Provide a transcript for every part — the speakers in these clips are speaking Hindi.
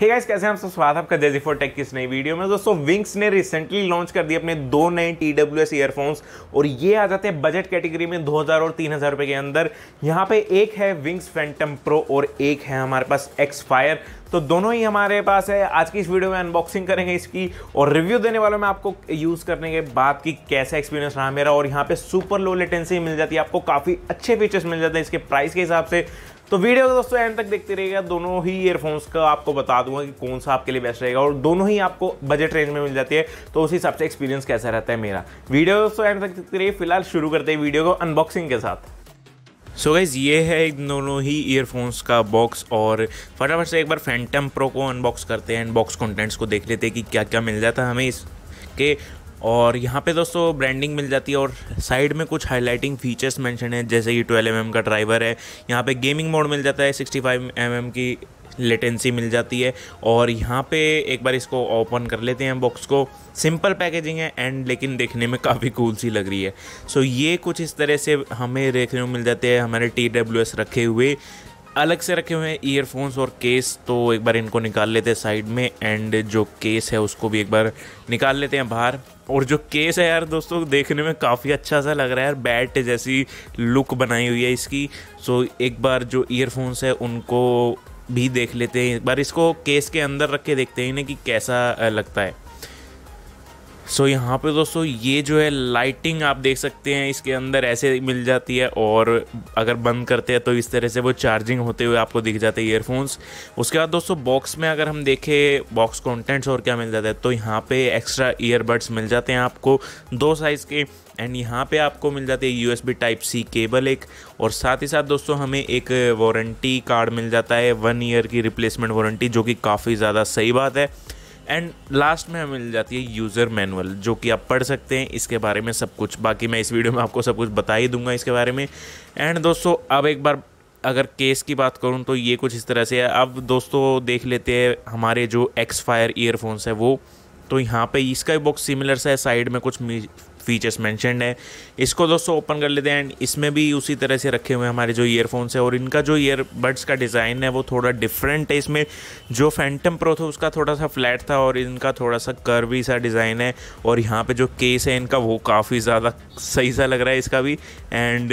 हे गाइस कैसे हम सब स्वागत है आपका जेजी फोर टेक की इस नई वीडियो में दोस्तों विंग्स ने रिसेंटली लॉन्च कर दिए अपने दो नए टी डब्ल्यू एस ईयरफोन्स और ये आ जाते हैं बजट कैटेगरी में 2000 और 3000 रुपए के अंदर यहाँ पे एक है विंग्स फैंटम प्रो और एक है हमारे पास एक्सफायर तो दोनों ही हमारे पास है आज की इस वीडियो में अनबॉक्सिंग करेंगे इसकी और रिव्यू देने वालों में आपको यूज़ करने के बाद की कैसा एक्सपीरियंस रहा मेरा और यहाँ पे सुपर लो लेटेंसी मिल जाती है आपको काफ़ी अच्छे फीचर्स मिल जाते हैं इसके प्राइस के हिसाब से तो वीडियो को दोस्तों एंड तक देखते रहेगा दोनों ही ईयरफोन्स का आपको बता दूंगा कि कौन सा आपके लिए बेस्ट रहेगा और दोनों ही आपको बजट रेंज में मिल जाती है तो उस हिसाब से एक्सपीरियंस कैसा रहता है मेरा वीडियो दोस्तों एंड तक देखते रहिए फिलहाल शुरू करते हैं वीडियो को अनबॉक्सिंग के साथ सो so गाइज़ ये है इन दोनों ही ईयरफोन्स का बॉक्स और फटाफट से एक बार फैंटम प्रो को अनबॉक्स करते हैं अनबॉक्स कंटेंट्स को देख लेते हैं कि क्या क्या मिल जाता है हमें इसके और यहाँ पे दोस्तों ब्रांडिंग मिल जाती है और साइड में कुछ हाईलाइटिंग फीचर्स मेंशन है जैसे कि 12 एम का ड्राइवर है यहाँ पे गेमिंग मोड मिल जाता है 65 फाइव mm की लेटेंसी मिल जाती है और यहाँ पे एक बार इसको ओपन कर लेते हैं बॉक्स को सिंपल पैकेजिंग है एंड लेकिन देखने में काफ़ी कूल सी लग रही है सो so, ये कुछ इस तरह से हमें देखने को मिल जाते हैं हमारे टी रखे हुए अलग से रखे हुए हैं ईयरफोन्स और केस तो एक बार इनको निकाल लेते हैं साइड में एंड जो केस है उसको भी एक बार निकाल लेते हैं बाहर और जो केस है यार दोस्तों देखने में काफ़ी अच्छा सा लग रहा है यार बैट जैसी लुक बनाई हुई है इसकी सो एक बार जो ईयरफोन्स है उनको भी देख लेते हैं एक बार इसको केस के अंदर रख के देखते हैं इन्हें कि कैसा लगता है सो so, यहाँ पे दोस्तों ये जो है लाइटिंग आप देख सकते हैं इसके अंदर ऐसे मिल जाती है और अगर बंद करते हैं तो इस तरह से वो चार्जिंग होते हुए आपको दिख जाते हैं ईयरफोन्स उसके बाद दोस्तों बॉक्स में अगर हम देखें बॉक्स कंटेंट्स और क्या मिल जाता है तो यहाँ पे एक्स्ट्रा ईयरबड्स मिल जाते हैं आपको दो साइज़ के एंड यहाँ पे आपको मिल जाती है U S B type C cable एक और साथ ही साथ दोस्तों हमें एक वारंटी कार्ड मिल जाता है वन ईयर की रिप्लेसमेंट वारंटी जो कि काफ़ी ज़्यादा सही बात है एंड लास्ट में हमें मिल जाती है यूज़र मैनुअल जो कि आप पढ़ सकते हैं इसके बारे में सब कुछ बाकी मैं इस वीडियो में आपको सब कुछ बता ही दूंगा इसके बारे में एंड दोस्तों अब एक बार अगर केस की बात करूँ तो ये कुछ इस तरह से है अब दोस्तों देख लेते हैं हमारे जो एक्स फायर ईयरफोन्स है वो तो यहाँ पे इसका भी बॉक्स सिमिलर सा है साइड में कुछ फीचर्स मैंशनड है इसको दोस्तों ओपन कर लेते हैं एंड इसमें भी उसी तरह से रखे हुए हमारे जो ईयरफोन्स है और इनका जो ईयरबड्स का डिज़ाइन है वो थोड़ा डिफरेंट है इसमें जो फैंटम प्रो था उसका थोड़ा सा फ्लैट था और इनका थोड़ा सा कर्वी सा डिज़ाइन है और यहाँ पर जो केस है इनका वो काफ़ी ज़्यादा सही सा लग रहा है इसका भी एंड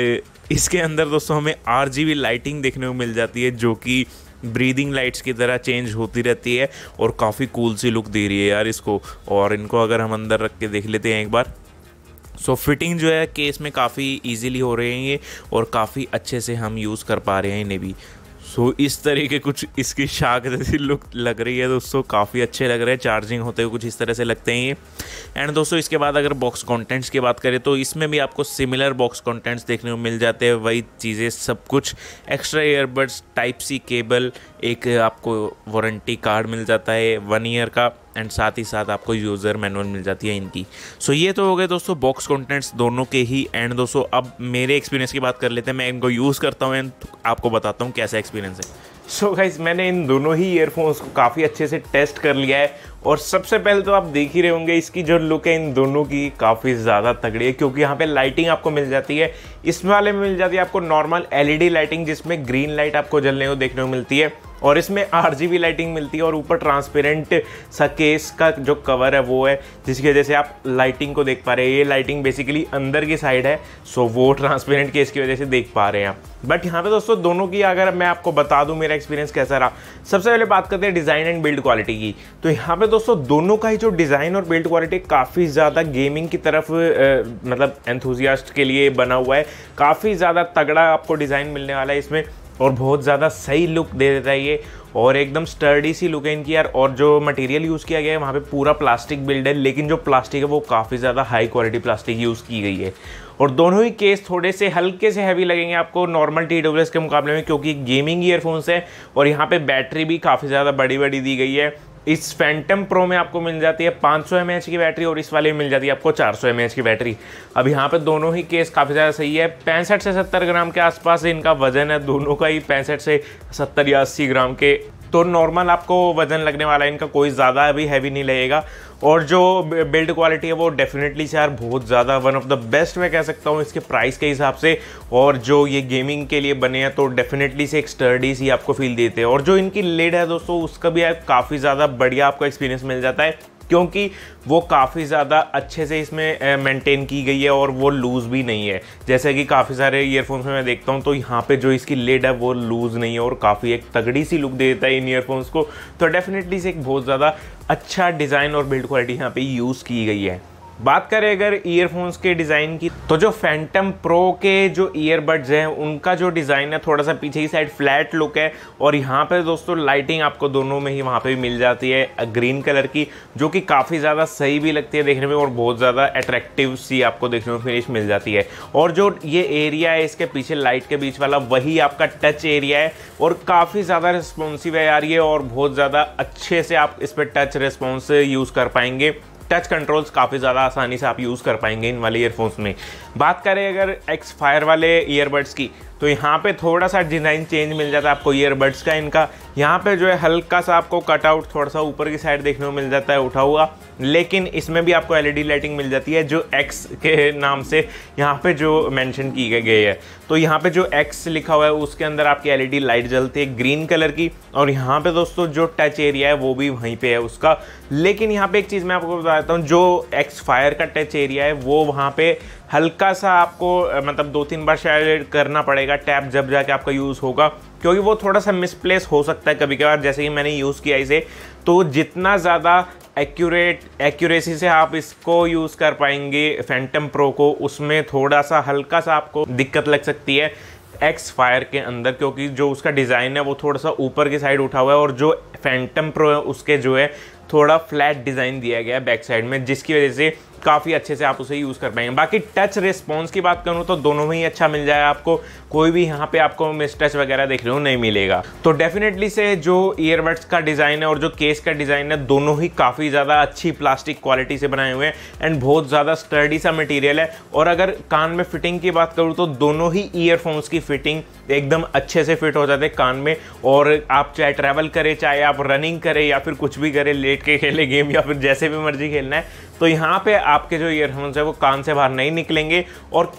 इसके अंदर दोस्तों हमें आर लाइटिंग देखने को मिल जाती है जो कि ब्रीदिंग लाइट्स की तरह चेंज होती रहती है और काफ़ी कूल सी लुक दे रही है यार इसको और इनको अगर हम अंदर रख के देख लेते हैं एक बार सो so, फिटिंग जो है केस में काफ़ी इजीली हो रही है ये और काफ़ी अच्छे से हम यूज़ कर पा रहे हैं इन्हें भी सो so, इस तरीके कुछ इसकी शाख जैसी लुक लग रही है दोस्तों काफ़ी अच्छे लग रहे हैं चार्जिंग होते हुए कुछ इस तरह से लगते हैं ये एंड दोस्तों इसके बाद अगर बॉक्स कंटेंट्स की बात करें तो इसमें भी आपको सिमिलर बॉक्स कंटेंट्स देखने को मिल जाते हैं वही चीज़ें सब कुछ extra earbuds type C cable एक आपको वारंटी कार्ड मिल जाता है वन ईयर का एंड साथ ही साथ आपको यूज़र मैनुअल मिल जाती है इनकी सो so, ये तो हो गए दोस्तों बॉक्स कंटेंट्स दोनों के ही एंड दोस्तों अब मेरे एक्सपीरियंस की बात कर लेते हैं मैं इनको यूज़ करता हूँ एंड आपको बताता हूँ कैसा एक्सपीरियंस है सो so गाइज मैंने इन दोनों ही ईयरफोन्स को काफ़ी अच्छे से टेस्ट कर लिया है और सबसे पहले तो आप देख ही रहे होंगे इसकी जो लुक है इन दोनों की काफ़ी ज़्यादा तगड़ी है क्योंकि यहाँ पे लाइटिंग आपको मिल जाती है इस वाले में मिल जाती है आपको नॉर्मल एलईडी लाइटिंग जिसमें ग्रीन लाइट आपको जलने को देखने को मिलती है और इसमें आर लाइटिंग मिलती है और ऊपर ट्रांसपेरेंट सा केस का जो कवर है वो है जिसकी वजह से आप लाइटिंग को देख पा रहे हैं ये लाइटिंग बेसिकली अंदर की साइड है सो वो ट्रांसपेरेंट केस की वजह से देख पा रहे हैं आप बट यहाँ पे दोस्तों दोनों की अगर मैं आपको बता दूँ मेरा एक्सपीरियंस कैसा रहा सबसे पहले बात करते हैं डिज़ाइन एंड बिल्ड क्वालिटी की तो यहाँ पे दोस्तों दोनों का ही जो डिज़ाइन और बिल्ड क्वालिटी काफ़ी ज़्यादा गेमिंग की तरफ मतलब एंथुजियास्ट के लिए बना हुआ है काफ़ी ज़्यादा तगड़ा आपको डिज़ाइन मिलने वाला है इसमें और बहुत ज़्यादा सही लुक दे देता है ये और एकदम स्टर्डी सी लुक है इनकी यार और जो मटेरियल यूज़ किया गया है वहाँ पे पूरा प्लास्टिक बिल्ड है लेकिन जो प्लास्टिक है वो काफ़ी ज़्यादा हाई क्वालिटी प्लास्टिक यूज़ की गई है और दोनों ही केस थोड़े से हल्के से हैवी लगेंगे आपको नॉर्मल टी के मुकाबले में क्योंकि गेमिंग ईयरफोन्स है और यहाँ पर बैटरी भी काफ़ी ज़्यादा बड़ी बड़ी दी गई है इस फैंटम प्रो में आपको मिल जाती है 500 सौ की बैटरी और इस वाले में मिल जाती है आपको 400 सौ की बैटरी अब यहाँ पर दोनों ही केस काफ़ी ज़्यादा सही है पैंसठ से सत्तर ग्राम के आसपास इनका वजन है दोनों का ही पैंसठ से सत्तर या अस्सी ग्राम के तो नॉर्मल आपको वज़न लगने वाला है इनका कोई ज़्यादा भी हैवी नहीं लगेगा और जो बिल्ड क्वालिटी है वो डेफिनेटली यार बहुत ज़्यादा वन ऑफ द बेस्ट मैं कह सकता हूँ इसके प्राइस के हिसाब से और जो ये गेमिंग के लिए बने हैं तो डेफिनेटली से एक स्टर्डी ही आपको फील देते हैं और जो इनकी लेड है दोस्तों उसका भी यार काफ़ी ज़्यादा बढ़िया आपको एक्सपीरियंस मिल जाता है क्योंकि वो काफ़ी ज़्यादा अच्छे से इसमें मेंटेन की गई है और वो लूज़ भी नहीं है जैसे कि काफ़ी सारे ईयरफोन्स में मैं देखता हूँ तो यहाँ पे जो इसकी लेड है वो लूज़ नहीं है और काफ़ी एक तगड़ी सी लुक दे देता है इन ईयरफोन्स को तो डेफिनेटली से एक बहुत ज़्यादा अच्छा डिज़ाइन और बिल्ड क्वालिटी यहाँ पर यूज़ की गई है बात करें अगर ईयरफोन्स के डिज़ाइन की तो जो फैंटम प्रो के जो ईयरबड्स हैं उनका जो डिज़ाइन है थोड़ा सा पीछे की साइड फ्लैट लुक है और यहाँ पर दोस्तों लाइटिंग आपको दोनों में ही वहाँ पे भी मिल जाती है ग्रीन कलर की जो कि काफ़ी ज़्यादा सही भी लगती है देखने में और बहुत ज़्यादा अट्रैक्टिव सी आपको देखने में फिनिश मिल जाती है और जो ये एरिया है इसके पीछे लाइट के बीच वाला वही आपका टच एरिया है और काफ़ी ज़्यादा रिस्पॉन्सिव है यार ये और बहुत ज़्यादा अच्छे से आप इस पर टच रिस्पॉन्स यूज़ कर पाएंगे टच कंट्रोल्स काफ़ी ज़्यादा आसानी से आप यूज़ कर पाएंगे इन वाले ईयरफोन्स में बात करें अगर एक्सफायर वाले ईयरबड्स की तो यहाँ पे थोड़ा सा डिज़ाइन चेंज मिल जाता है आपको ईयरबड्स का इनका यहाँ पे जो है हल्का सा आपको कटआउट थोड़ा सा ऊपर की साइड देखने को मिल जाता है उठा हुआ लेकिन इसमें भी आपको एलईडी लाइटिंग मिल जाती है जो एक्स के नाम से यहाँ पे जो मेंशन की गई है तो यहाँ पे जो एक्स लिखा हुआ है उसके अंदर आपकी एलईडी लाइट जलती है ग्रीन कलर की और यहाँ पे दोस्तों जो टच एरिया है वो भी वहीं पे है उसका लेकिन यहाँ पे एक चीज़ मैं आपको बता देता हूँ जो एक्स फायर का टच एरिया है वो वहाँ पर हल्का सा आपको मतलब दो तीन बार शायद करना पड़ेगा टैप जब जाके आपका यूज़ होगा क्योंकि वो थोड़ा सा मिसप्लेस हो सकता है कभी कभार जैसे कि मैंने यूज़ किया इसे तो जितना ज़्यादा एक्यूरेट एक्यूरेसी से आप इसको यूज़ कर पाएंगे फैंटम प्रो को उसमें थोड़ा सा हल्का सा आपको दिक्कत लग सकती है एक्स फायर के अंदर क्योंकि जो उसका डिज़ाइन है वो थोड़ा सा ऊपर की साइड उठा हुआ है और जो फैंटम प्रो है उसके जो है थोड़ा फ्लैट डिज़ाइन दिया गया है बैक साइड में जिसकी वजह से काफ़ी अच्छे से आप उसे यूज़ कर पाएंगे बाकी टच रिस्पॉन्स की बात करूँ तो दोनों में ही अच्छा मिल जाए आपको कोई भी यहाँ पे आपको मिस टच वगैरह देखने को नहीं मिलेगा तो डेफिनेटली से जो ईयरबड्स का डिज़ाइन है और जो केस का डिज़ाइन है दोनों ही काफ़ी ज़्यादा अच्छी प्लास्टिक क्वालिटी से बनाए हुए हैं एंड बहुत ज़्यादा स्टर्डी सा मटेरियल है और अगर कान में फिटिंग की बात करूँ तो दोनों ही ईयरफोन्स की फिटिंग एकदम अच्छे से फिट हो जाते हैं कान में और आप चाहे ट्रैवल करें चाहे आप रनिंग करें या फिर कुछ भी करें लेट के खेलें गेम या फिर जैसे भी मर्जी खेलना है तो यहाँ पे आपके जो ईयरफोन्स है वो कान से बाहर नहीं निकलेंगे और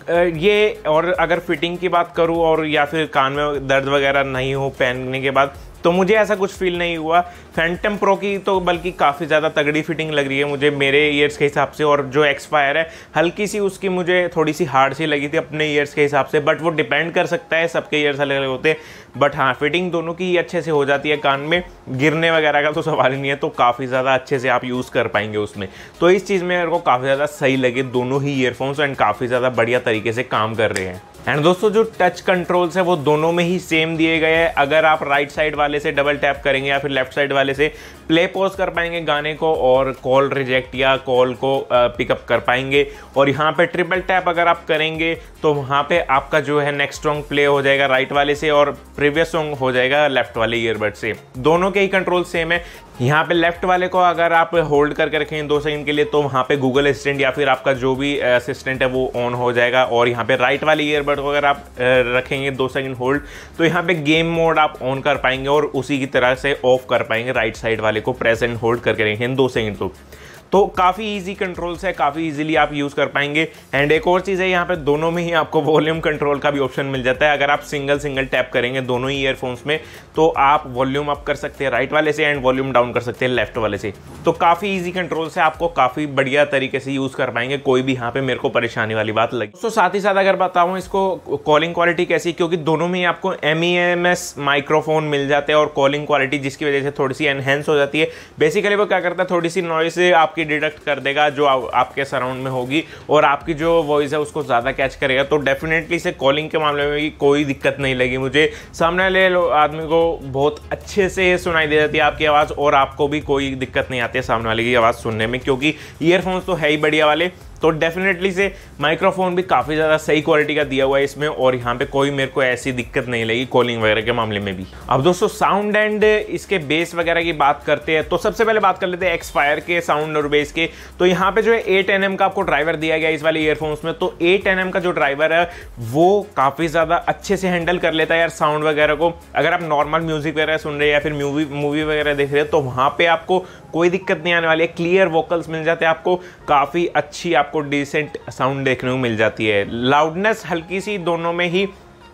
ये और अगर फिटिंग की बात करूँ और या फिर कान में दर्द वगैरह नहीं हो पहनने के बाद तो मुझे ऐसा कुछ फील नहीं हुआ फैंटम प्रो की तो बल्कि काफ़ी ज़्यादा तगड़ी फिटिंग लग रही है मुझे मेरे ईयर्स के हिसाब से और जो एक्सपायर है हल्की सी उसकी मुझे थोड़ी सी हार्ड सी लगी थी अपने ईयर्स के हिसाब से बट वो डिपेंड कर सकता है सबके ईयर्स अलग अलग होते हैं बट हाँ फिटिंग दोनों की अच्छे से हो जाती है कान में गिरने वगैरह का तो सवाल ही नहीं है तो काफ़ी ज़्यादा अच्छे से आप यूज़ कर पाएंगे उसमें तो इस चीज़ में मेरे को काफ़ी ज़्यादा सही लगे दोनों ही ईयरफोन्स एंड काफ़ी ज़्यादा बढ़िया तरीके से काम कर रहे हैं एंड दोस्तों जो टच कंट्रोल्स है वो दोनों में ही सेम दिए गए हैं अगर आप राइट साइड वाले वाले से डबल टैप करेंगे या फिर लेफ्ट साइड वाले से प्ले पॉज कर पाएंगे गाने को और कॉल रिजेक्ट या कॉल को पिकअप कर पाएंगे और यहाँ पे ट्रिपल टैप अगर आप करेंगे तो वहाँ पे आपका जो है नेक्स्ट सॉन्ग प्ले हो जाएगा राइट वाले से और प्रीवियस सॉन्ग हो जाएगा लेफ्ट वाले ईयरबड से दोनों के ही कंट्रोल सेम है यहाँ पे लेफ्ट वाले को अगर आप होल्ड करके रखें दो सेकंड के लिए तो वहाँ पे गूगल असिस्टेंट या फिर आपका जो भी असिस्टेंट है वो ऑन हो जाएगा और यहाँ पे राइट वाले ईयरबड को अगर आप रखेंगे दो सेकंड होल्ड तो यहाँ पे गेम मोड आप ऑन कर पाएंगे और उसी की तरह से ऑफ कर पाएंगे राइट साइड वाले को प्रेस एंड होल्ड करके रखें दो सेकेंड तो तो काफ़ी ईजी कंट्रोल्स है काफ़ी ईजिली आप यूज़ कर पाएंगे एंड एक और चीज़ है यहाँ पे दोनों में ही आपको वॉल्यूम कंट्रोल का भी ऑप्शन मिल जाता है अगर आप सिंगल सिंगल टैप करेंगे दोनों ही ईयरफोन्स में तो आप वॉल्यूम अप कर सकते हैं राइट वाले से एंड वॉल्यूम डाउन कर सकते हैं लेफ्ट वाले से तो काफ़ी ईजी कंट्रोल से आपको काफ़ी बढ़िया तरीके से यूज़ कर पाएंगे कोई भी यहाँ पे मेरे को परेशानी वाली बात लगी तो साथ ही साथ अगर बताऊँ इसको कॉलिंग क्वालिटी कैसी क्योंकि दोनों में ही आपको M E M S microphone मिल जाते हैं और कॉलिंग क्वालिटी जिसकी वजह से थोड़ी सी एनहेंस हो जाती है बेसिकली वो क्या करता है थोड़ी सी नॉइस आप आपकी डिडक्ट कर देगा जो आपके सराउंड में होगी और आपकी जो वॉइस है उसको ज़्यादा कैच करेगा तो डेफिनेटली से कॉलिंग के मामले में भी कोई दिक्कत नहीं लगी मुझे सामने वाले आदमी को बहुत अच्छे से सुनाई दे जाती है आपकी आवाज़ और आपको भी कोई दिक्कत नहीं आती है सामने वाले की आवाज़ सुनने में क्योंकि ईयरफोन्स तो है ही बढ़िया वाले तो डेफिनेटली से माइक्रोफोन भी काफ़ी ज़्यादा सही क्वालिटी का दिया हुआ है इसमें और यहाँ पे कोई मेरे को ऐसी दिक्कत नहीं लगी कॉलिंग वगैरह के मामले में भी अब दोस्तों साउंड एंड इसके बेस वगैरह की बात करते हैं तो सबसे पहले बात कर लेते हैं एक्सपायर के साउंड और बेस के तो यहाँ पे जो है एट एन का आपको ड्राइवर दिया गया इस वाले ईयरफोन्स में तो एट एन का जो ड्राइवर है वो काफ़ी ज़्यादा अच्छे से हैंडल कर लेता है यार साउंड वगैरह को अगर आप नॉर्मल म्यूजिक वगैरह सुन रहे हैं या फिर मूवी मूवी वगैरह देख रहे हो तो वहाँ पर आपको कोई दिक्कत नहीं आने वाली है क्लियर वोकल्स मिल जाते हैं आपको काफ़ी अच्छी आप आपको डिसेंट साउंड देखने को मिल जाती है लाउडनेस हल्की सी दोनों में ही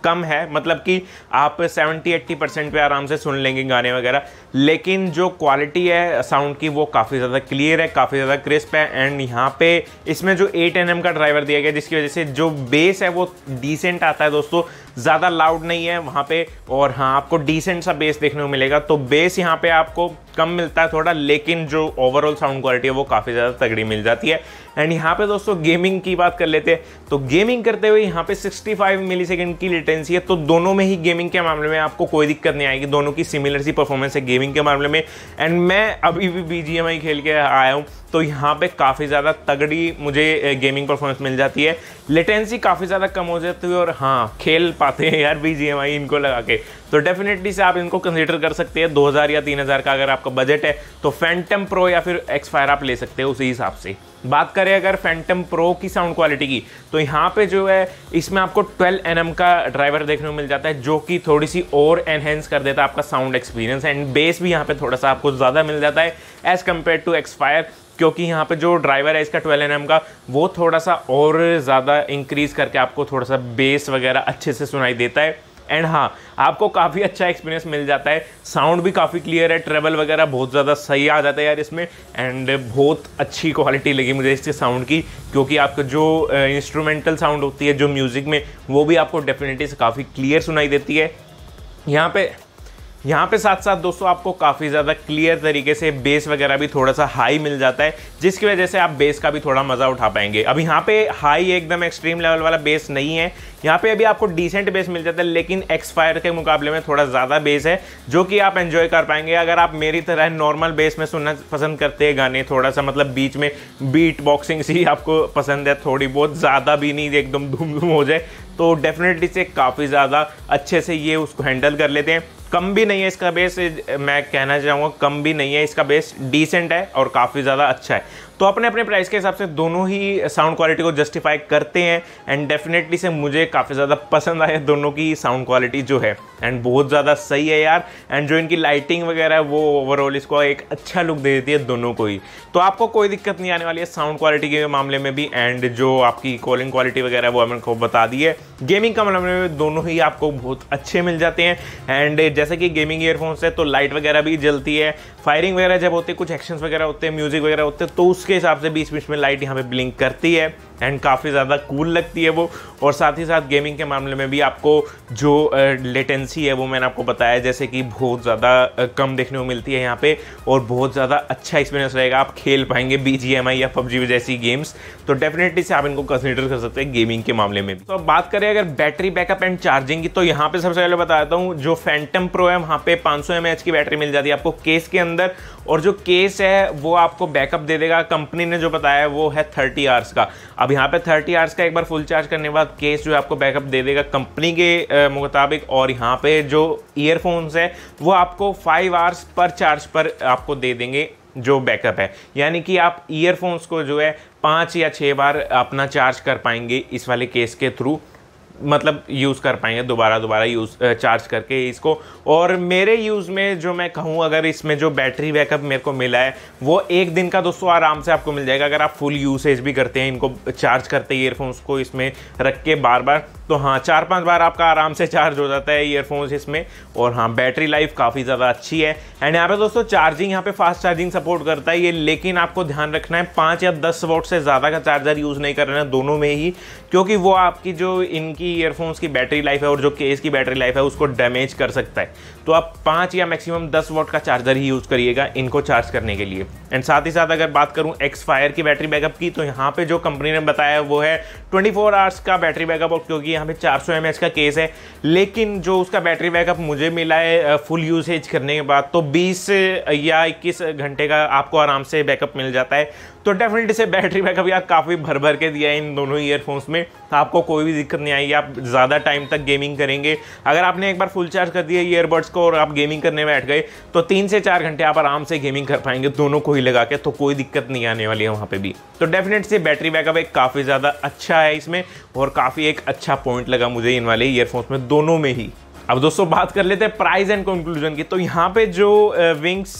कम है मतलब कि आप 70-80 परसेंट पर आराम से सुन लेंगे गाने वगैरह लेकिन जो क्वालिटी है साउंड की वो काफ़ी ज़्यादा क्लियर है काफ़ी ज़्यादा क्रिस्प है एंड यहाँ पे इसमें जो 8 एन का ड्राइवर दिया गया जिसकी वजह से जो बेस है वो डिसेंट आता है दोस्तों ज़्यादा लाउड नहीं है वहाँ पर और हाँ आपको डिसेंट सा बेस देखने को मिलेगा तो बेस यहाँ पर आपको कम मिलता है थोड़ा लेकिन जो ओवरऑल साउंड क्वालिटी है वो काफ़ी ज़्यादा तगड़ी मिल जाती है एंड यहाँ पे दोस्तों गेमिंग की बात कर लेते हैं तो गेमिंग करते हुए यहाँ पे 65 फाइव मिली सेकेंड की लेटेंसी है तो दोनों में ही गेमिंग के मामले में आपको कोई दिक्कत नहीं आएगी दोनों की सिमिलर सी परफॉर्मेंस है गेमिंग के मामले में एंड मैं अभी भी बी खेल के आया हूँ तो यहाँ पे काफ़ी ज़्यादा तगड़ी मुझे गेमिंग परफॉर्मेंस मिल जाती है लेटेंसी काफ़ी ज़्यादा कम हो जाती है और हाँ खेल पाते हैं यार बी इनको लगा के तो डेफिनेटली से आप इनको कंसिडर कर सकते हैं 2000 या 3000 का अगर आपका बजट है तो फैंटम प्रो या फिर एक्सपायर आप ले सकते हो उसी हिसाब से बात करें अगर फैंटम प्रो की साउंड क्वालिटी की तो यहाँ पे जो है इसमें आपको 12 एन का ड्राइवर देखने को मिल जाता है जो कि थोड़ी सी और एनहेंस कर देता है आपका साउंड एक्सपीरियंस एंड बेस भी यहाँ पे थोड़ा सा आपको ज़्यादा मिल जाता है एज़ कम्पेयर टू एक्सपायर क्योंकि यहाँ पे जो ड्राइवर है इसका ट्वेल्व एन का वो थोड़ा सा और ज़्यादा इंक्रीज़ करके आपको थोड़ा सा बेस वगैरह अच्छे से सुनाई देता है एंड हाँ आपको काफ़ी अच्छा एक्सपीरियंस मिल जाता है साउंड भी काफ़ी क्लियर है ट्रेवल वगैरह बहुत ज़्यादा सही आ जाता है यार इसमें एंड बहुत अच्छी क्वालिटी लगी मुझे इसके साउंड की क्योंकि आपका जो इंस्ट्रूमेंटल साउंड होती है जो म्यूज़िक में वो भी आपको डेफिनेटली काफ़ी क्लियर सुनाई देती है यहाँ पे यहाँ पे साथ साथ दोस्तों आपको काफ़ी ज़्यादा क्लियर तरीके से बेस वगैरह भी थोड़ा सा हाई मिल जाता है जिसकी वजह से आप बेस का भी थोड़ा मज़ा उठा पाएंगे अब यहाँ पे हाई एकदम एक्सट्रीम लेवल वाला बेस नहीं है यहाँ पे अभी आपको डिसेंट बेस मिल जाता है लेकिन एक्सपायर के मुकाबले में थोड़ा ज़्यादा बेस है जो कि आप इन्जॉय कर पाएंगे अगर आप मेरी तरह नॉर्मल बेस में सुनना पसंद करते हैं गाने थोड़ा सा मतलब बीच में बीट बॉक्सिंग सी आपको पसंद है थोड़ी बहुत ज़्यादा भी नहीं एकदम धूम धूम हो जाए तो डेफिनेटली से काफ़ी ज़्यादा अच्छे से ये उसको हैंडल कर लेते हैं कम भी नहीं है इसका बेस मैं कहना चाहूँगा कम भी नहीं है इसका बेस डिसेंट है और काफ़ी ज़्यादा अच्छा है तो अपने अपने प्राइस के हिसाब से दोनों ही साउंड क्वालिटी को जस्टिफाई करते हैं एंड डेफिनेटली से मुझे काफ़ी ज़्यादा पसंद आया दोनों की साउंड क्वालिटी जो है एंड बहुत ज़्यादा सही है यार एंड जो इनकी लाइटिंग वगैरह है वो ओवरऑल इसको एक अच्छा लुक दे देती है दोनों को ही तो आपको कोई दिक्कत नहीं आने वाली है साउंड क्वालिटी के मामले में भी एंड जो आपकी कॉलिंग क्वालिटी वगैरह वो मैंने को बता दी है गेमिंग का मामले में दोनों ही आपको बहुत अच्छे मिल जाते हैं एंड जैसे कि गेमिंग ईयरफोन्स है तो लाइट वगैरह भी जलती है फायरिंग वगैरह जब होती है कुछ एक्शन वगैरह होते हैं म्यूज़िक वगैरह होते हैं तो उस उसके हिसाब से बीच बीच में लाइट यहाँ पे ब्लिंक करती है एंड काफ़ी ज़्यादा कूल लगती है वो और साथ ही साथ गेमिंग के मामले में भी आपको जो लेटेंसी है वो मैंने आपको बताया जैसे कि बहुत ज़्यादा कम देखने को मिलती है यहाँ पे और बहुत ज़्यादा अच्छा एक्सपीरियंस रहेगा आप खेल पाएंगे बी या पबजी जैसी गेम्स तो डेफिनेटली से आप इनको कंसिडर कर सकते हैं गेमिंग के मामले में तो अब बात करें अगर बैटरी बैकअप एंड चार्जिंग की तो यहाँ पर सबसे पहले बताता हूँ जो फैंटम प्रो है वहाँ पर पाँच सौ की बैटरी मिल जाती है आपको केस के अंदर और जो केस है वो आपको बैकअप दे देगा कंपनी ने जो बताया वो है थर्टी आवर्स का अब यहाँ पे 30 आवर्स का एक बार फुल चार्ज करने के बाद केस जो है आपको बैकअप दे देगा कंपनी के मुताबिक और यहाँ पे जो ईयरफोन्स है वो आपको फाइव आवर्स पर चार्ज पर आपको दे देंगे जो बैकअप है यानी कि आप ईयरफोन्स को जो है पाँच या छः बार अपना चार्ज कर पाएंगे इस वाले केस के थ्रू मतलब यूज़ कर पाएंगे दोबारा दोबारा यूज़ चार्ज करके इसको और मेरे यूज़ में जो मैं कहूँ अगर इसमें जो बैटरी बैकअप मेरे को मिला है वो एक दिन का दोस्तों आराम से आपको मिल जाएगा अगर आप फुल यूसेज भी करते हैं इनको चार्ज करते ईयरफोन्स को इसमें रख के बार बार तो हाँ चार पांच बार आपका आराम से चार्ज हो जाता है ईयरफोन्स इसमें और हाँ बैटरी लाइफ काफ़ी ज़्यादा अच्छी है एंड यहाँ पे दोस्तों चार्जिंग यहाँ पे फास्ट चार्जिंग सपोर्ट करता है ये लेकिन आपको ध्यान रखना है पाँच या दस वोट से ज़्यादा का चार्जर यूज़ नहीं कर रहे दोनों में ही क्योंकि वो आपकी जो इनकी ईयरफोन्स की बैटरी लाइफ है और जो केस की बैटरी लाइफ है उसको डैमेज कर सकता है तो आप पाँच या मैक्सिमम दस वोट का चार्जर ही यूज़ करिएगा इनको चार्ज करने के लिए एंड साथ ही साथ अगर बात करूँ एक्स फायर की बैटरी बैकअप की तो यहाँ पर जो कंपनी ने बताया वो है ट्वेंटी आवर्स का बैटरी बैकअप और क्योंकि यहाँ पे 400 सौ का केस है लेकिन जो उसका बैटरी बैकअप मुझे मिला है फुल यूसेज करने के बाद तो 20 या 21 घंटे का आपको आराम से बैकअप मिल जाता है तो डेफिनेटली से बैटरी बैकअप यार काफ़ी भर भर के दिया है इन दोनों ईयरफोन्स में तो आपको कोई भी दिक्कत नहीं आएगी आप ज़्यादा टाइम तक गेमिंग करेंगे अगर आपने एक बार फुल चार्ज कर दिया ईयरबड्स को और आप गेमिंग करने बैठ गए तो तीन से चार घंटे आप आराम से गेमिंग कर पाएंगे दोनों को ही लगा के तो कोई दिक्कत नहीं आने वाली है वहाँ पर भी तो डेफिनेट से बैटरी बैकअप एक काफ़ी ज़्यादा अच्छा है इसमें और काफ़ी एक अच्छा पॉइंट लगा मुझे इन वाले ईयरफोन्स में दोनों में ही अब दोस्तों बात कर लेते हैं प्राइस एंड कंक्लूजन की तो यहाँ पे जो विंग्स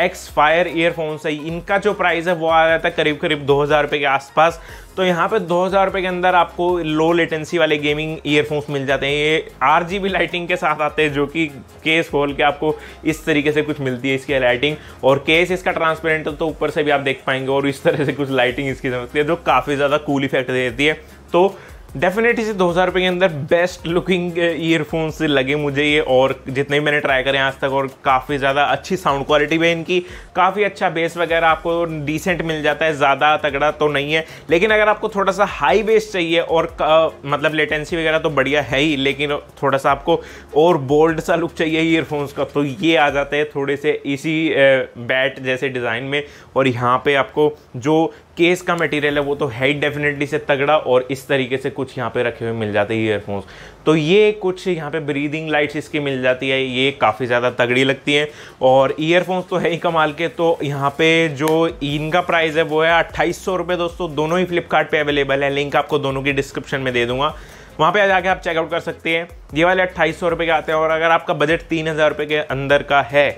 एक्स फायर ईयरफोन्स है इनका जो प्राइस है वो आ जाता है करीब करीब दो हज़ार रुपये के आसपास तो यहाँ पे दो हज़ार रुपये के अंदर आपको लो लेटेंसी वाले गेमिंग ईयरफोन्स मिल जाते हैं ये आर जी बी लाइटिंग के साथ आते हैं जो कि केस खोल के आपको इस तरीके से कुछ मिलती है इसकी लाइटिंग और केस इसका ट्रांसपेरेंट तो ऊपर से भी आप देख पाएंगे और इस तरह से कुछ लाइटिंग इसकी समझती है जो काफ़ी ज़्यादा कूल इफेक्ट देती है तो डेफिनेटली से दो हज़ार रुपये के अंदर बेस्ट लुकिंग ईयरफोन्स लगे मुझे ये और जितने भी मैंने ट्राई करें आज तक और काफ़ी ज़्यादा अच्छी साउंड क्वालिटी भी है इनकी काफ़ी अच्छा बेस वगैरह आपको डिसेंट मिल जाता है ज़्यादा तगड़ा तो नहीं है लेकिन अगर आपको थोड़ा सा हाई बेस चाहिए और uh, मतलब लेटेंसी वगैरह तो बढ़िया है ही लेकिन थोड़ा सा आपको और बोल्ड सा लुक चाहिए ईयरफोन्स का तो ये आ जाते हैं थोड़े से इसी बैट uh, जैसे डिज़ाइन में और यहाँ पर आपको जो केस का मटेरियल है वो तो हाइट डेफिनेटली से तगड़ा और इस तरीके से कुछ यहाँ पे रखे हुए मिल जाते हैं ईयरफोन्स तो ये कुछ यहाँ पे ब्रीदिंग लाइट्स इसकी मिल जाती है ये काफ़ी ज़्यादा तगड़ी लगती है और ईयरफोन्स तो है ही कमाल के तो यहाँ पे जो इनका प्राइस है वो है अट्ठाईस सौ दोस्तों दोनों ही फ्लिपकार्ट अवेलेबल है लिंक आपको दोनों की डिस्क्रिप्शन में दे दूँगा वहाँ पे जाके आप चेकआउट कर सकते हैं ये वाले अट्ठाईस सौ रुपये के आते हैं और अगर आपका बजट तीन हज़ार रुपये के अंदर का है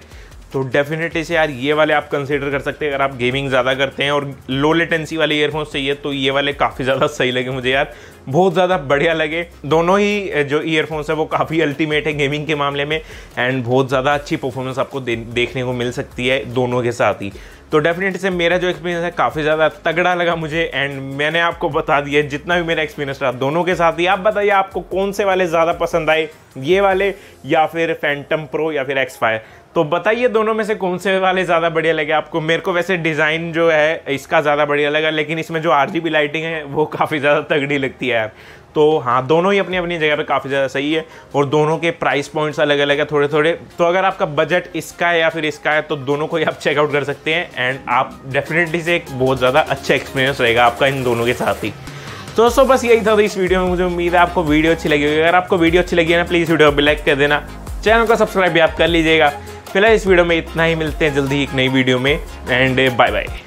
तो डेफिनेटली से यार ये वाले आप कंसिडर कर सकते हैं अगर आप गेमिंग ज़्यादा करते हैं और लो लेटेंसी वाले ईयरफोन्स चाहिए तो ये वाले काफ़ी ज़्यादा सही लगे मुझे यार बहुत ज़्यादा बढ़िया लगे दोनों ही जो ईयरफोन्स है वो काफ़ी अल्टीमेट है गेमिंग के मामले में एंड बहुत ज़्यादा अच्छी परफॉर्मेंस आपको दे, देखने को मिल सकती है दोनों के साथ ही तो डेफिनेटली से मेरा जो एक्सपीरियंस है काफ़ी ज़्यादा तगड़ा लगा मुझे एंड मैंने आपको बता दिया जितना भी मेरा एक्सपीरियंस रहा दोनों के साथ ही आप बताइए आपको कौन से वाले ज़्यादा पसंद आए ये वाले या फिर फैंटम प्रो या फिर एक्स फायर तो बताइए दोनों में से कौन से वाले ज़्यादा बढ़िया लगे आपको मेरे को वैसे डिज़ाइन जो है इसका ज़्यादा बढ़िया लगा लेकिन इसमें जो आर लाइटिंग है वो काफ़ी ज़्यादा तगड़ी लगती है तो हाँ दोनों ही अपनी अपनी जगह पे काफ़ी ज़्यादा सही है और दोनों के प्राइस पॉइंट्स अलग अलग है थोड़े थोड़े तो अगर आपका बजट इसका है या फिर इसका है तो दोनों को ही आप चेकआउट कर सकते हैं एंड आप डेफिनेटली से एक बहुत ज़्यादा अच्छा एक्सपीरियंस रहेगा आपका इन दोनों के साथ ही तो दोस्तों बस यही था इस वीडियो में मुझे उम्मीद है आपको वीडियो अच्छी लगी होगी अगर आपको वीडियो अच्छी लगी है ना प्लीज़ वीडियो को लाइक कर देना चैनल को सब्सक्राइब भी आप कर लीजिएगा फिलहाल इस वीडियो में इतना ही मिलते हैं जल्दी एक नई वीडियो में एंड बाय बाय